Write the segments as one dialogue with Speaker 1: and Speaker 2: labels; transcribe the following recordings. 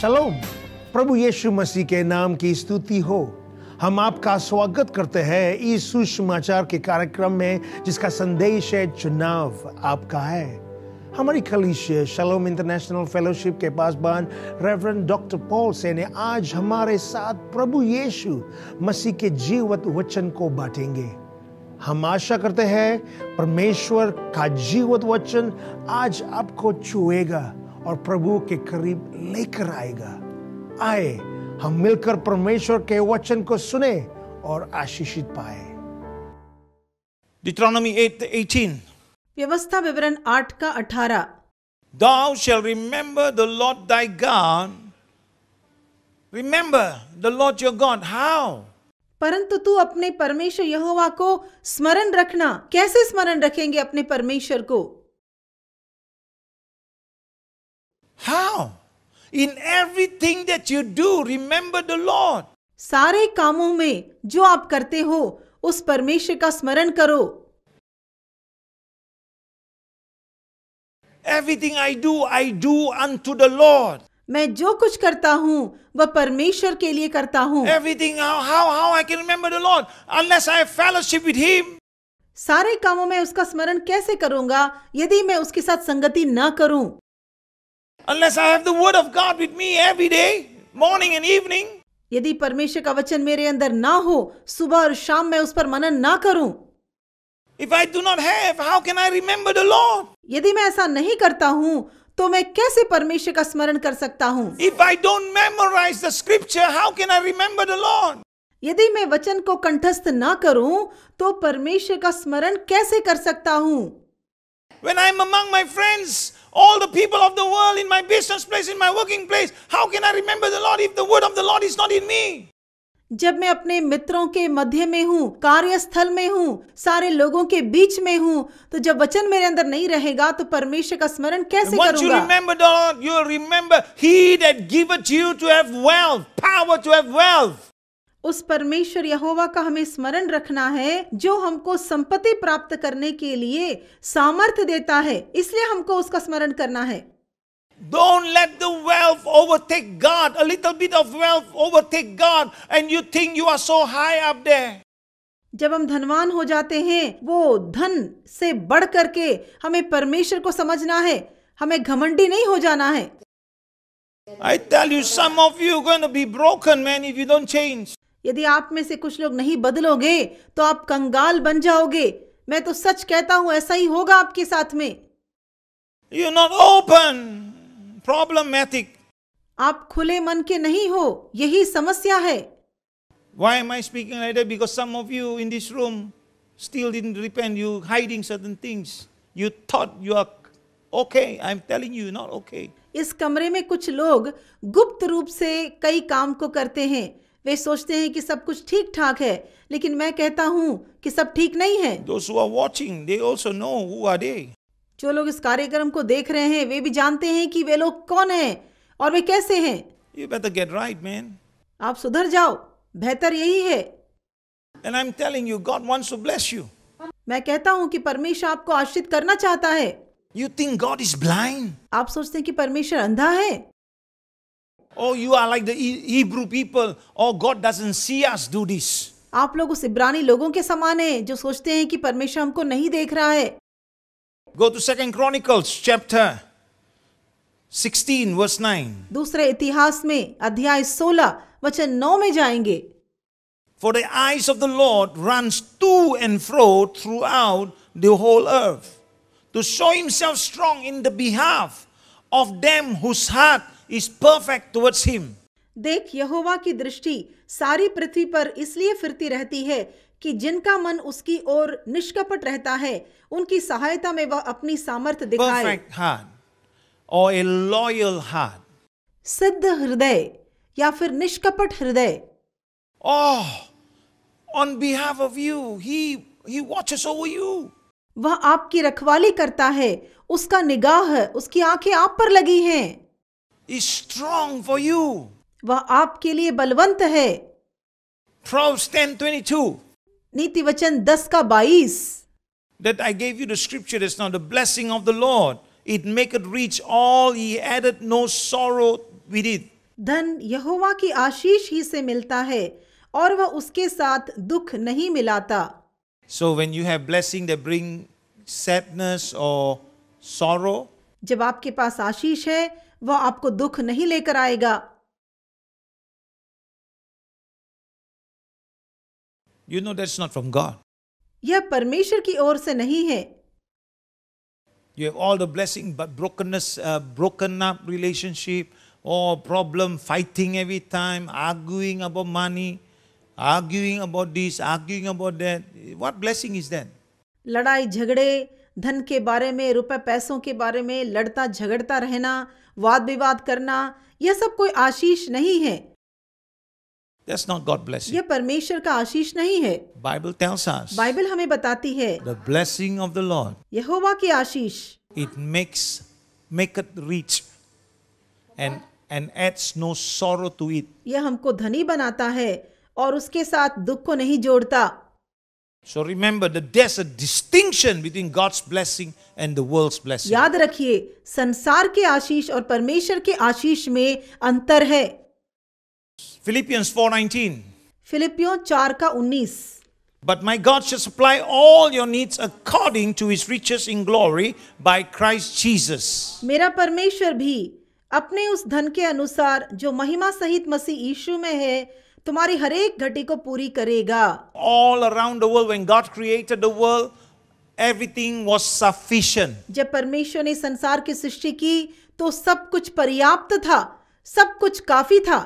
Speaker 1: शलोम प्रभु यीशु मसीह के नाम की स्तुति हो हम आपका स्वागत करते हैं इस सुषमाचार के कार्यक्रम में जिसका संदेश है चुनाव आपका है हमारी खलिश शलोम इंटरनेशनल फेलोशिप के पासबान रेवरेंड डॉक्टर पॉल से ने आज हमारे साथ प्रभु यीशु मसीह के जीवत वचन को बांटेंगे हम आशा करते हैं परमेश्वर का जीवत वचन आज आपको छुएगा और प्रभु के करीब लेकर आएगा आए हम मिलकर परमेश्वर के वचन को सुने और आशीषित पाए
Speaker 2: Deuteronomy 8:18
Speaker 3: व्यवस्था विवरण 8 का
Speaker 2: 18 Thou shall remember the Lord thy God Remember the Lord your God how
Speaker 3: परंतु तू अपने परमेश्वर यहोवा को स्मरण रखना कैसे स्मरण रखेंगे अपने परमेश्वर को How? In everything that
Speaker 2: you do, remember the Lord.
Speaker 3: सारे कामों में जो आप करते हो उस परमेश्वर का स्मरण करो Everything I do, I do unto the Lord. मैं जो कुछ करता हूँ वह परमेश्वर के लिए करता हूँ Everything how how how I can remember the Lord unless I have fellowship with Him. सारे कामों में उसका स्मरण कैसे करूंगा यदि मैं उसके साथ संगति न करूं unless I have the word of God with me every day, morning and evening. यदि परमेश्वर का वचन मेरे अंदर ना हो सुबह और शाम मैं उस पर मनन ना करूं If I do not have, how can I remember the Lord? यदि मैं ऐसा नहीं करता हूं तो मैं कैसे परमेश्वर का स्मरण कर सकता हूं? If I don't memorize the scripture, how can I remember the Lord? यदि मैं वचन को कंठस्थ ना करूं तो परमेश्वर का स्मरण कैसे कर सकता हूं? When I'm among
Speaker 2: my friends, all the people of the world in my business place, in my working place. How can I remember the Lord if the word of the Lord is not in me?
Speaker 3: जब मैं अपने मित्रों के मध्य में हूँ कार्यस्थल में हूँ सारे लोगों के बीच में हूँ तो जब वचन मेरे अंदर नहीं रहेगा तो परमेश्वर का स्मरण कैसे करूंगा? remember the Lord, you remember He that giveth you to have wealth, power to have wealth. उस परमेश्वर यहोवा का हमें स्मरण रखना है जो हमको संपत्ति प्राप्त करने के लिए सामर्थ्य देता है इसलिए हमको उसका स्मरण करना है Don't let the wealth overtake God. A little bit of wealth overtake God, and you think you are so high up there. जब हम धनवान हो जाते हैं वो धन से बढ़ करके हमें परमेश्वर को समझना है हमें घमंडी नहीं हो जाना है I tell you, some of you are going to be broken, man, if you don't change. यदि आप में से कुछ लोग नहीं बदलोगे तो आप कंगाल बन जाओगे मैं तो सच कहता हूं ऐसा ही होगा आपके साथ में यू नॉट ओपन प्रॉब्लम आप खुले मन के नहीं हो यही समस्या है why am I speaking because some of you in this
Speaker 2: room still didn't depend you hiding certain things you thought you are okay I am telling you not okay
Speaker 3: इस कमरे में कुछ लोग गुप्त रूप से कई काम को करते हैं वे सोचते हैं कि सब कुछ ठीक ठाक है लेकिन मैं कहता हूँ कि सब ठीक नहीं है
Speaker 2: Those who are watching, they also know who are they.
Speaker 3: जो लोग इस कार्यक्रम को देख रहे हैं वे भी जानते हैं कि वे लोग कौन हैं और वे कैसे हैं You better get right, man. आप सुधर जाओ बेहतर यही है And I'm telling you, God wants to bless you. मैं कहता हूँ कि परमेश्वर आपको आश्रित करना चाहता है You think God is blind? आप सोचते हैं कि परमेश्वर अंधा है Oh, you are like the
Speaker 2: Hebrew people. Oh, God doesn't see us do this.
Speaker 3: आप लोग उस इब्रानी लोगों के समान हैं जो सोचते हैं कि परमेश्वर हमको नहीं देख रहा है
Speaker 2: Go to Second Chronicles chapter 16 verse 9.
Speaker 3: दूसरे इतिहास में अध्याय 16 वचन 9 में जाएंगे For the eyes of the Lord runs
Speaker 2: to and fro throughout the whole earth to show himself strong
Speaker 3: in the behalf of them whose heart is perfect towards him देख यहोवा की दृष्टि सारी पृथ्वी पर इसलिए फिरती रहती है कि जिनका मन उसकी ओर निष्कपट रहता है उनकी सहायता में वह अपनी सामर्थ्य दिखाए perfect
Speaker 2: heart
Speaker 3: सिद्ध हृदय या फिर निष्कपट हृदय oh oh, on behalf of you, he he watches वह आपकी रखवाली करता है उसका निगाह उसकी आंखें आप पर लगी हैं is strong for you. वह आपके लिए बलवंत है Proverbs 10:22. नीति वचन 10 का 22. That I gave you the scripture that's now the blessing of the Lord. It make it reach all. He added no sorrow with it. धन यहोवा की आशीष ही से मिलता है और वह उसके साथ दुख नहीं मिलाता
Speaker 2: so when you have blessing that bring sadness और सॉरो
Speaker 3: जब आपके पास आशीष है वह आपको दुख नहीं लेकर आएगा
Speaker 2: you know that's not from God
Speaker 3: यह परमेश्वर की ओर से नहीं है
Speaker 2: you have all the blessing but brokenness broken up relationship और problem fighting every time arguing about money arguing about this arguing about that what blessing is that
Speaker 3: लड़ाई झगड़े धन के बारे में रुपए पैसों के बारे में लड़ता झगड़ता रहना वाद विवाद करना यह सब कोई आशीष नहीं है
Speaker 2: That's not God blessing. ये
Speaker 3: परमेश्वर का आशीष नहीं है
Speaker 2: Bible tells us.
Speaker 3: बाइबल हमें बताती है
Speaker 2: The blessing of the Lord.
Speaker 3: यहोवा की आशीष
Speaker 2: It makes
Speaker 3: make it rich and and adds no sorrow to it. यह हमको धनी बनाता है और उसके साथ दुख को नहीं जोड़ता
Speaker 2: So remember that there's a distinction between God's blessing and the world's blessing. याद
Speaker 3: रखिए संसार के आशीष और परमेश्वर के आशीष में अंतर है
Speaker 2: Philippians 4:19
Speaker 3: फिलिपियो 4 का 19
Speaker 2: But my God shall supply all your needs according to his riches in glory by Christ Jesus.
Speaker 3: मेरा परमेश्वर भी अपने उस धन के अनुसार जो महिमा सहित मसीह यीशु में है तुम्हारी हर एक घटी को पूरी करेगा
Speaker 2: all around the world when God created the world everything was sufficient
Speaker 3: जब परमेश्वर ने संसार की सृष्टि की तो सब कुछ पर्याप्त था सब कुछ काफी था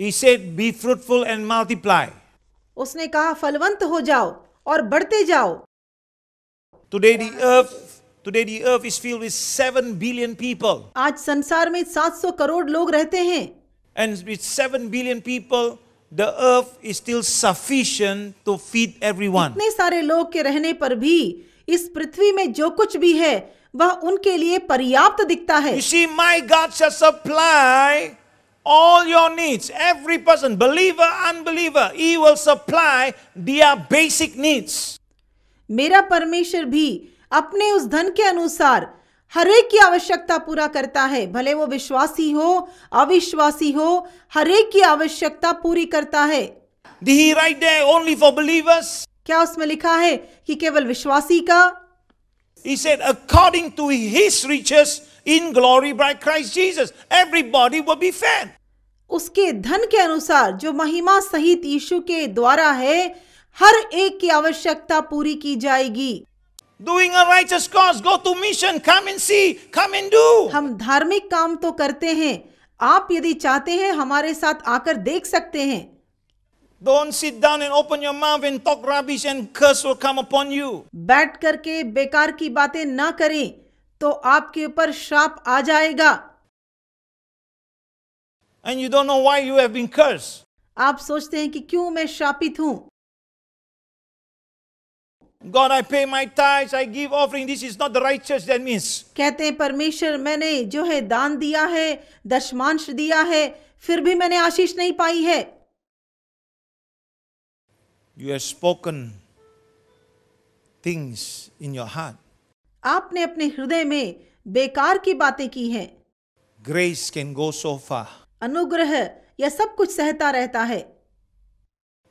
Speaker 3: He said, be fruitful and multiply. उसने कहा फलवंत हो जाओ और बढ़ते जाओ today the earth today the earth is filled with 7
Speaker 2: billion people
Speaker 3: आज संसार में 700 करोड़ लोग रहते हैं and with 7
Speaker 2: billion people the earth is still sufficient to feed everyone.
Speaker 3: इतने सारे लोग के रहने पर भी इस पृथ्वी में जो कुछ भी है वह उनके लिए पर्याप्त दिखता है. You see, my God shall supply all your needs. Every person, believer, unbeliever, He will supply their basic needs. मेरा परमेश्वर भी अपने उस धन के अनुसार हर एक की आवश्यकता पूरा करता है भले वो विश्वासी हो अविश्वासी हो हर एक की आवश्यकता पूरी करता है Did he write there only for believers? क्या उसमें लिखा है कि केवल विश्वासी का He said, according to his riches in glory by Christ Jesus, everybody will be fed. उसके धन के अनुसार जो महिमा सहित यीशु के द्वारा है हर एक की आवश्यकता पूरी की जाएगी Doing a righteous cause, go to mission, come and see, come and do. हम धार्मिक काम तो करते हैं आप यदि चाहते हैं हमारे साथ आकर देख सकते हैं Don't sit down and open your mouth and talk rubbish and curse will come upon you. बैठ करके बेकार की बातें ना करें तो आपके ऊपर श्राप आ जाएगा And you don't know why you have been cursed. आप सोचते हैं कि क्यों मैं श्रापित हूं God, I pay my tithes, I give offering. This is not the right church that means. कहते हैं परमेश्वर मैंने जो है दान दिया है दशमांश दिया है फिर भी मैंने आशीष नहीं पाई है
Speaker 2: You have spoken things in your heart.
Speaker 3: आपने अपने हृदय में बेकार की बातें की हैं.
Speaker 2: Grace can go so far.
Speaker 3: अनुग्रह यह सब कुछ सहता रहता है.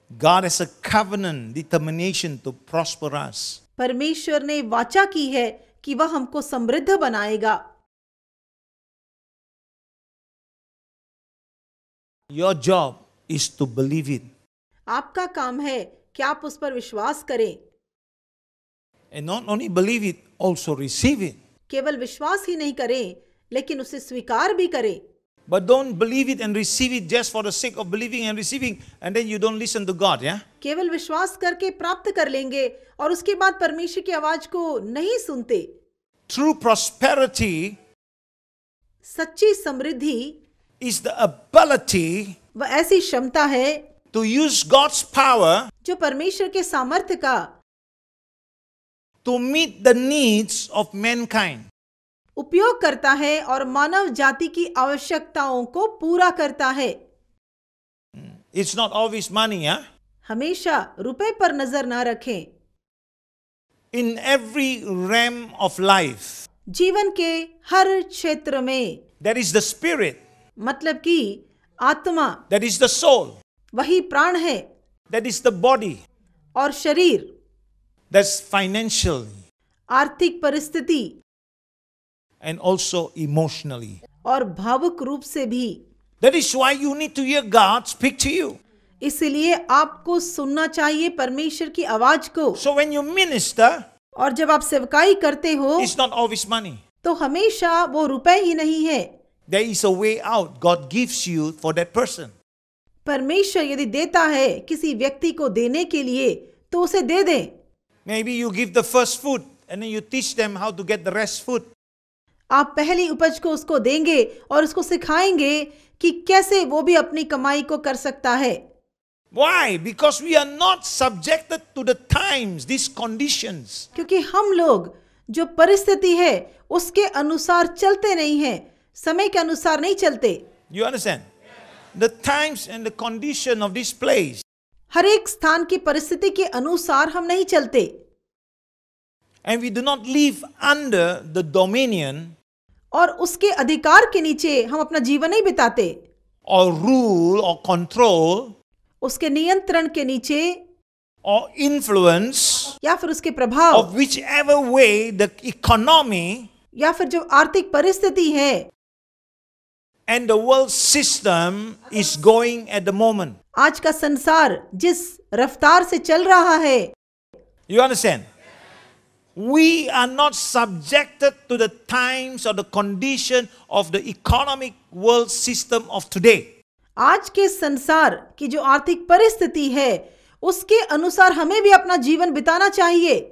Speaker 2: God has a covenant determination to prosper us.
Speaker 3: परमेश्वर ने वाचा की है कि वह हमको समृद्ध बनाएगा
Speaker 2: Your job is to believe it.
Speaker 3: आपका काम है कि आप उस पर विश्वास करें
Speaker 2: And not only believe it, also receive it.
Speaker 3: केवल विश्वास ही नहीं करें लेकिन उसे स्वीकार भी करें
Speaker 2: But don't believe it and receive it just for the sake of believing and receiving and then you don't listen to God, yeah?
Speaker 3: केवल विश्वास करके प्राप्त कर लेंगे और उसके बाद परमेश्वर की आवाज को नहीं सुनते
Speaker 2: True prosperity
Speaker 3: सच्ची समृद्धि is the ability वह ऐसी क्षमता है to use God's power जो परमेश्वर के सामर्थ्य का to meet the needs of mankind उपयोग करता है और मानव जाति की आवश्यकताओं को पूरा करता है
Speaker 2: इट्स नॉट ऑलवेज मनी
Speaker 3: हमेशा रुपए पर नजर ना रखें in every realm of life जीवन के हर क्षेत्र में देर इज द स्पिरिट मतलब कि आत्मा देर इज द सोल वही प्राण है देट इज द बॉडी और शरीर दाइनेंशियल आर्थिक परिस्थिति एंड ऑल्सो इमोशनली और भावुक रूप से भी that is why you need to your God speak to you इसलिए आपको सुनना चाहिए परमेश्वर की आवाज को सो वेन यू मिनिस्टर और जब आप सेवकाई करते हो इट्स नॉट ऑफ मनी तो हमेशा वो रुपए ही नहीं है
Speaker 2: There is a way out. God gives you for that person.
Speaker 3: परमेश्वर यदि देता है किसी व्यक्ति को देने के लिए तो उसे दे दे Maybe you
Speaker 2: give the first food
Speaker 3: and then you teach them how to get the rest food. आप पहली उपज को उसको देंगे और उसको सिखाएंगे कि कैसे वो भी अपनी कमाई को कर सकता है Why? Because we are not subjected to the times, these conditions. क्योंकि हम लोग जो परिस्थिति है उसके अनुसार चलते नहीं हैं समय के अनुसार नहीं चलते You understand? The times and the condition of this place. हर एक स्थान की परिस्थिति के अनुसार हम नहीं चलते And we do not live under the dominion और उसके अधिकार के नीचे हम अपना जीवन नहीं बिताते और रूल और कंट्रोल उसके नियंत्रण के नीचे और इन्फ्लुएंस या फिर उसके प्रभाव of which ever way the economy या फिर जो आर्थिक परिस्थिति है and the world system is going at the moment आज का संसार जिस रफ्तार से चल रहा है you understand we are not subjected to the times or the
Speaker 2: condition of the economic world system of today.
Speaker 3: आज के संसार की जो आर्थिक परिस्थिति है उसके अनुसार हमें भी अपना जीवन बिताना चाहिए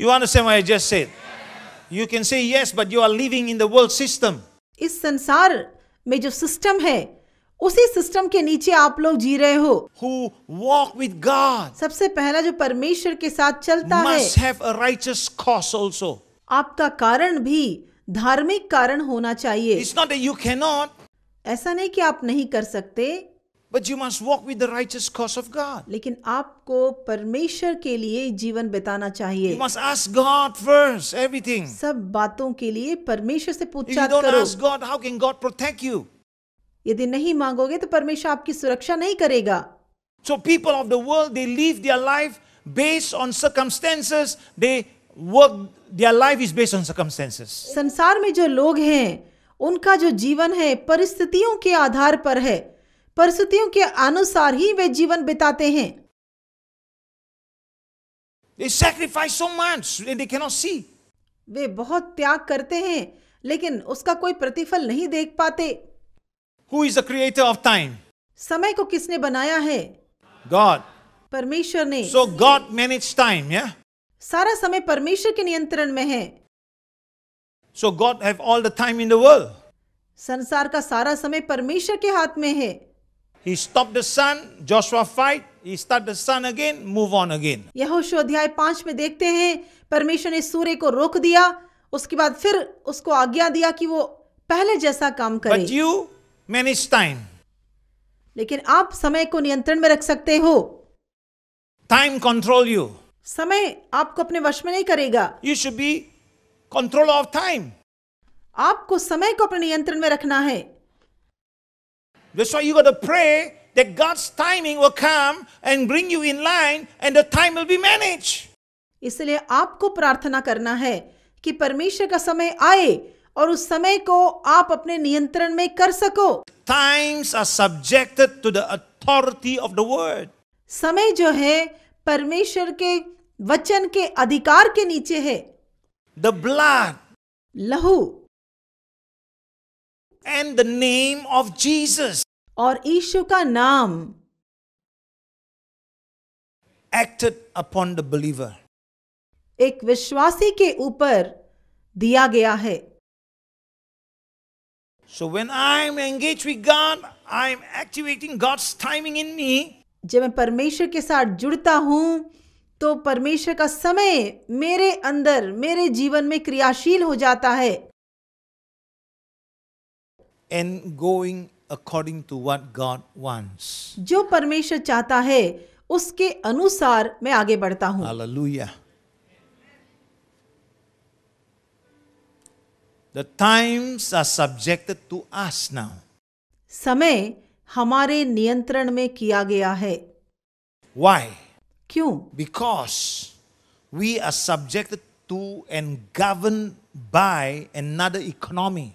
Speaker 2: You understand what I just said? You can say yes, but you are living in the world system.
Speaker 3: इस संसार में जो सिस्टम है उसी सिस्टम के नीचे आप लोग जी रहे हो Who walk with God सबसे पहला जो परमेश्वर के साथ चलता must है have a righteous cause also. आपका कारण भी धार्मिक कारण होना चाहिए It's not that you cannot, ऐसा नहीं कि आप नहीं कर सकते but you must walk with the righteous cause of God. लेकिन आपको परमेश्वर के लिए जीवन बिताना चाहिए You must ask God first everything. सब बातों के लिए परमेश्वर से If you don't करो ask God, how can God protect you? यदि नहीं मांगोगे तो परमेश्वर आपकी सुरक्षा नहीं करेगा so people of the world they live
Speaker 2: their life based on circumstances they work their life is based on circumstances
Speaker 3: संसार में जो लोग हैं उनका जो जीवन है परिस्थितियों के आधार पर है परिस्थितियों के अनुसार ही वे जीवन बिताते हैं They sacrifice so much they cannot see. वे बहुत त्याग करते हैं लेकिन उसका कोई प्रतिफल नहीं देख पाते who is the creator of time समय को किसने बनाया है गॉड परमेश्वर ने सो गॉड मैनेज टाइम या सारा समय परमेश्वर के नियंत्रण में है
Speaker 2: so God have all the time in the world
Speaker 3: संसार का सारा समय परमेश्वर के हाथ में है
Speaker 2: He stopped the sun, Joshua 5, he stopped the sun again, move on again.
Speaker 3: यहोशु अध्याय पांच में देखते हैं परमेश्वर ने सूर्य को रोक दिया उसके बाद फिर उसको आज्ञा दिया कि वो पहले जैसा काम करे But you मैनेज टाइम लेकिन आप समय को नियंत्रण में रख सकते हो टाइम कंट्रोल यू समय आपको अपने वश में नहीं करेगा you should be control of time आपको समय को अपने नियंत्रण में रखना है That's why you got to pray that God's timing will come and bring you in line and the इसलिए आपको प्रार्थना करना है कि परमेश्वर का समय आए और उस समय को आप अपने नियंत्रण में कर सको times are subjected to the authority of the word समय जो है परमेश्वर के वचन के अधिकार के नीचे है द ब्लड लहू and the name of Jesus और ईशु का नाम एक्टेड अपॉन द बिलीवर एक विश्वासी के ऊपर दिया गया है So
Speaker 2: when I'm engaged with God, I'm activating God's timing in me.
Speaker 3: जब मैं परमेश्वर के साथ जुड़ता हूँ तो परमेश्वर का समय मेरे अंदर मेरे जीवन में क्रियाशील हो जाता है
Speaker 2: and going according to what God wants
Speaker 3: जो परमेश्वर चाहता है उसके अनुसार मैं आगे बढ़ता हूँ
Speaker 2: The times are subjected to us now.
Speaker 3: समय हमारे नियंत्रण में किया गया है Why? क्यों
Speaker 2: Because we are subjected to and governed by another economy.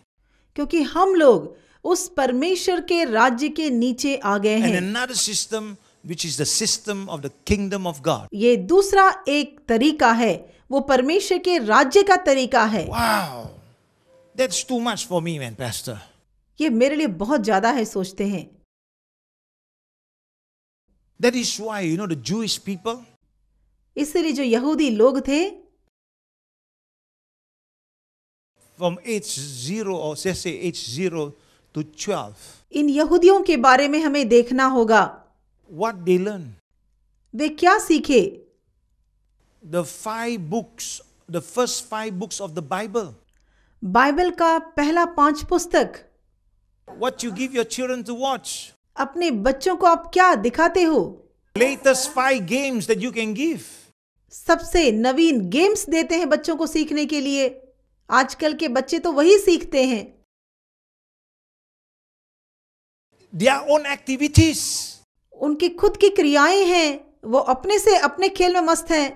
Speaker 3: क्योंकि हम लोग उस परमेश्वर के राज्य के नीचे आ गए And हैं another
Speaker 2: system which is the system of the kingdom of God.
Speaker 3: ये दूसरा एक तरीका है वो परमेश्वर के राज्य का तरीका है Wow!
Speaker 2: That's too much for me, man, pastor.
Speaker 3: ये मेरे लिए बहुत ज्यादा है सोचते हैं
Speaker 2: That is why, you know, the Jewish people,
Speaker 3: इसलिए जो यहूदी लोग थे
Speaker 2: फ्रॉम एज जीरो और जैसे एज जीरो टू ट्वेल्व
Speaker 3: इन यहूदियों के बारे में हमें देखना होगा वट डी लर्न वे क्या सीखे
Speaker 2: the five books the first five books of the Bible
Speaker 3: Bible का पहला पांच पुस्तक What you give your children to watch अपने बच्चों को आप क्या दिखाते हो latest five games that you can give सबसे नवीन गेम्स देते हैं बच्चों को सीखने के लिए आजकल के बच्चे तो वही सीखते हैं Their ओन एक्टिविटीज उनकी खुद की क्रियाएं हैं वो अपने से अपने खेल में मस्त हैं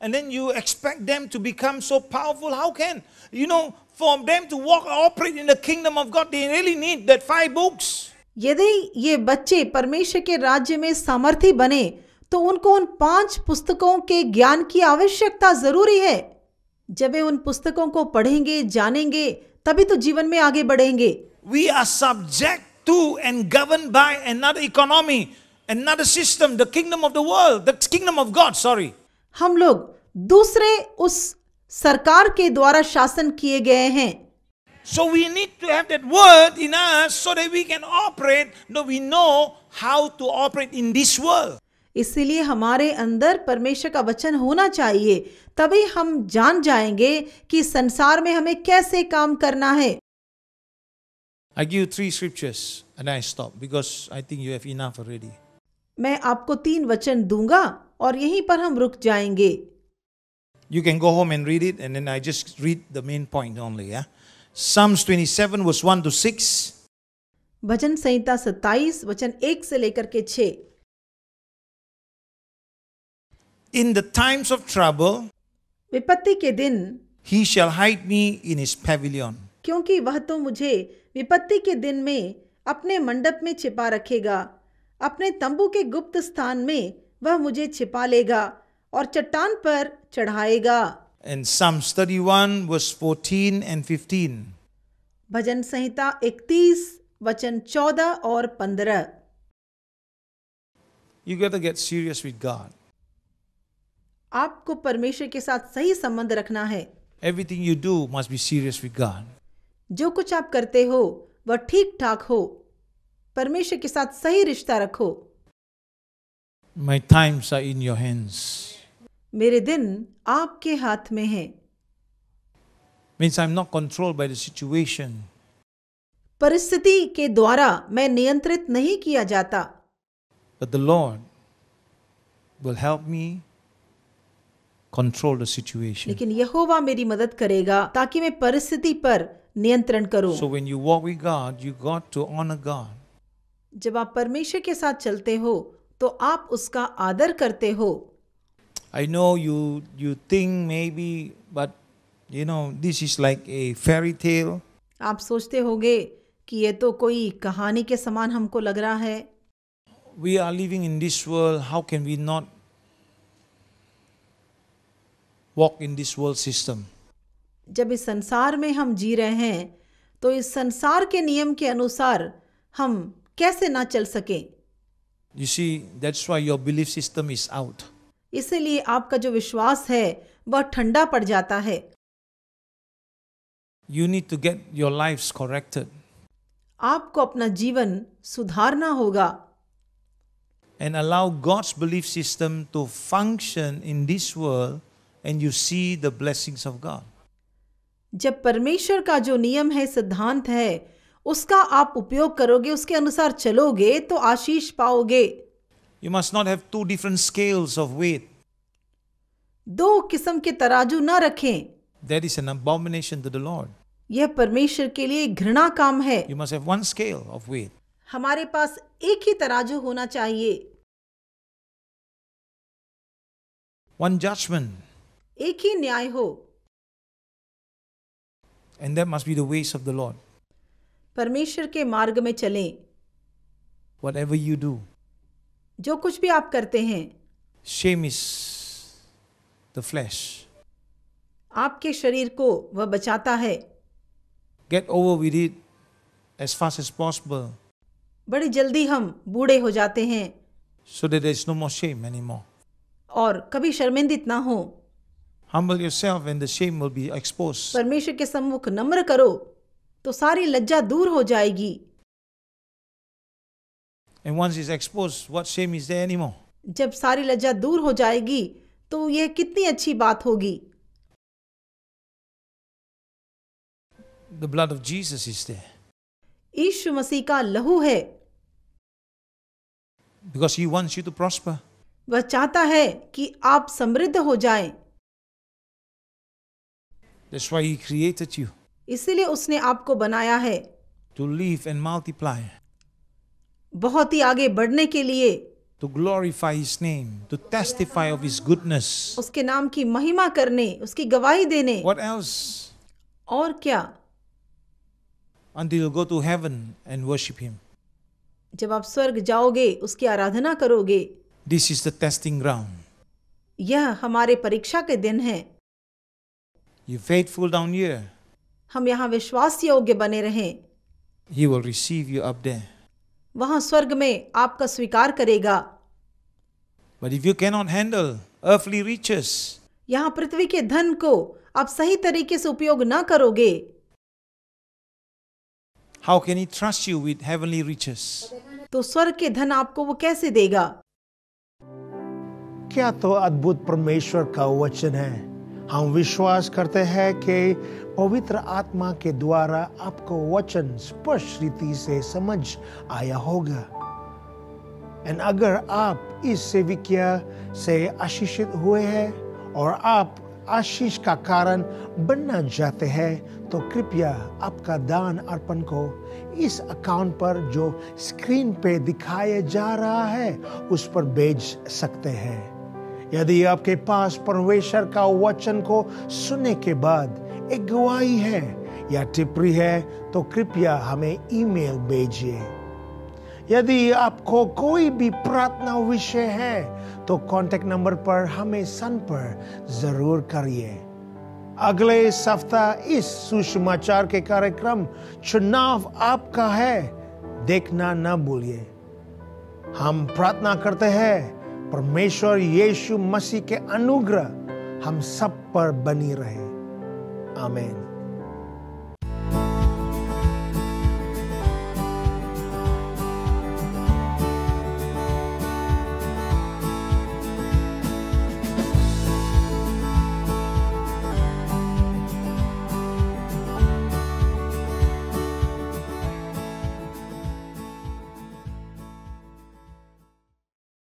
Speaker 3: and then you expect
Speaker 2: them to become so powerful. How can? You know, for them to walk operate in the kingdom
Speaker 3: of God, they really need that five books. यदि ये बच्चे परमेश्वर के राज्य में सामर्थी बने तो उनको उन पांच पुस्तकों के ज्ञान की आवश्यकता जरूरी है जब वे उन पुस्तकों को पढ़ेंगे जानेंगे तभी तो जीवन में आगे बढ़ेंगे we are subject to and govern by another economy
Speaker 2: another system the kingdom of the world the kingdom of god sorry
Speaker 3: हम लोग दूसरे उस सरकार के द्वारा शासन किए गए हैं so we need to have
Speaker 2: that word in us so that we can operate no we know how to operate in
Speaker 3: this world इसलिए हमारे अंदर परमेश्वर का वचन होना चाहिए तभी हम जान जाएंगे कि संसार में हमें कैसे काम करना है
Speaker 2: I give three three scriptures I stop because I think you you have enough
Speaker 3: मैं आपको तीन वचन दूंगा और यहीं पर हम रुक जाएंगे
Speaker 2: You can go home and read it, and then I just read the main point only. Yeah? Psalms 27 was 1 to 6.
Speaker 3: भजन संहिता 27 वचन 1 से लेकर के 6
Speaker 2: In the times of trouble
Speaker 3: विपत्ति के दिन
Speaker 2: He shall hide me in his pavilion
Speaker 3: क्योंकि वह तो मुझे विपत्ति के दिन में अपने मंडप में छिपा रखेगा अपने तंबू के गुप्त स्थान में वह मुझे छिपा लेगा और चट्टान पर चढ़ाएगा
Speaker 2: And Psalms 31 verse 14 and 15.
Speaker 3: भजन संहिता 31 वचन 14 और 15.
Speaker 2: You got to get serious with God.
Speaker 3: आपको परमेश्वर के साथ सही संबंध रखना है
Speaker 2: Everything you do must be serious with God.
Speaker 3: जो कुछ आप करते हो वह ठीक ठाक हो परमेश्वर के साथ सही रिश्ता रखो
Speaker 2: My times are in your hands.
Speaker 3: मेरे दिन आपके हाथ में है
Speaker 2: means I am not control by the situation
Speaker 3: परिस्थिति के द्वारा मैं नियंत्रित नहीं किया जाता
Speaker 2: but the Lord will help me control the situation लेकिन
Speaker 3: यहोवा मेरी मदद करेगा ताकि मैं परिस्थिति पर नियंत्रण करूं so
Speaker 2: when you walk with God you got to honour God
Speaker 3: जब आप परमेश्वर के साथ चलते हो तो आप उसका आदर करते हो
Speaker 2: I know you you think maybe but you know this is like a fairy tale.
Speaker 3: आप सोचते होंगे कि ये तो कोई कहानी के समान हमको लग रहा है
Speaker 2: We are living in this world. How can we not walk in this world system?
Speaker 3: जब इस संसार में हम जी रहे हैं तो इस संसार के नियम के अनुसार हम कैसे ना चल सकें?
Speaker 2: You see, that's why your belief system is out.
Speaker 3: इसलिए आपका जो विश्वास है वह ठंडा पड़ जाता है
Speaker 2: you need to get your life corrected
Speaker 3: आपको अपना जीवन सुधारना होगा
Speaker 2: and allow God's belief system to function in this world and you see the blessings of God
Speaker 3: जब परमेश्वर का जो नियम है सिद्धांत है उसका आप उपयोग करोगे उसके अनुसार चलोगे तो आशीष पाओगे
Speaker 2: You must not have two different scales of weight.
Speaker 3: दो किस्म के तराजू न रखें
Speaker 2: That is an abomination to the Lord.
Speaker 3: यह परमेश्वर के लिए घृणा
Speaker 2: काम है You must have one scale of weight.
Speaker 3: हमारे पास एक ही तराजू होना चाहिए
Speaker 2: One judgment.
Speaker 3: एक ही न्याय हो
Speaker 2: And that must be the ways of the Lord.
Speaker 3: परमेश्वर के मार्ग में चलें
Speaker 2: Whatever you do,
Speaker 3: जो कुछ भी आप करते हैं
Speaker 2: शेम इज द फ्लैश
Speaker 3: आपके शरीर को वह बचाता है
Speaker 2: get over with it as fast as possible
Speaker 3: बड़ी जल्दी हम बूढ़े हो जाते हैं
Speaker 2: so that there is no more shame anymore
Speaker 3: और कभी शर्मिंदित ना हो
Speaker 2: Humble yourself and the shame will be exposed.
Speaker 3: परमेश्वर के सम्मुख नम्र करो तो सारी लज्जा दूर हो जाएगी
Speaker 2: and once is expose what shame is
Speaker 3: there anymore जब सारी लज्जा दूर हो जाएगी तो यह कितनी अच्छी बात होगी ईशु मसीह का लहू है
Speaker 2: because he wants
Speaker 3: you to prosper वह चाहता है कि आप समृद्ध हो जाए
Speaker 2: दैट्स
Speaker 3: इसीलिए उसने आपको बनाया है
Speaker 2: टू लिव एंड मल्टीप्लाई
Speaker 3: बहुत ही आगे बढ़ने के लिए
Speaker 2: to glorify his name, to testify of his goodness.
Speaker 3: उसके नाम की महिमा करने उसकी गवाही देने What else? और क्या
Speaker 2: Until you go to heaven and worship him.
Speaker 3: जब आप स्वर्ग जाओगे उसकी आराधना करोगे
Speaker 2: This is the testing ground.
Speaker 3: यह हमारे परीक्षा के दिन है
Speaker 2: You faithful down here.
Speaker 3: हम यहाँ विश्वास योग्य बने रहें
Speaker 2: He will receive you up there.
Speaker 3: वहां स्वर्ग में आपका स्वीकार करेगा
Speaker 2: But if you cannot handle earthly riches,
Speaker 3: यहाँ पृथ्वी के धन को आप सही तरीके से उपयोग न करोगे
Speaker 2: How can he trust you with heavenly riches?
Speaker 3: तो स्वर्ग के धन आपको वो कैसे देगा
Speaker 1: क्या तो अद्भुत परमेश्वर का वचन है हम विश्वास करते हैं कि पवित्र आत्मा के द्वारा आपको वचन स्पष्ट रीति से समझ आया होगा एंड अगर आप इस सेविकिया से आशीषित हुए हैं और आप आशीष का कारण बनना चाहते हैं तो कृपया आपका दान अर्पण को इस अकाउंट पर जो स्क्रीन पे दिखाया जा रहा है उस पर भेज सकते हैं यदि आपके पास परमेश्वर का वचन को सुनने के बाद एक गवाही है या टिप्पणी है तो कृपया हमें ईमेल भेजिए यदि आपको कोई भी प्रार्थना विषय है तो कॉन्टेक्ट नंबर पर हमें संपर्क जरूर करिए अगले सप्ताह इस सुषमाचार के कार्यक्रम चुनाव आपका है देखना न भूलिए हम प्रार्थना करते हैं परमेश्वर यीशु मसीह के अनुग्रह हम सब पर बनी रहे आमेन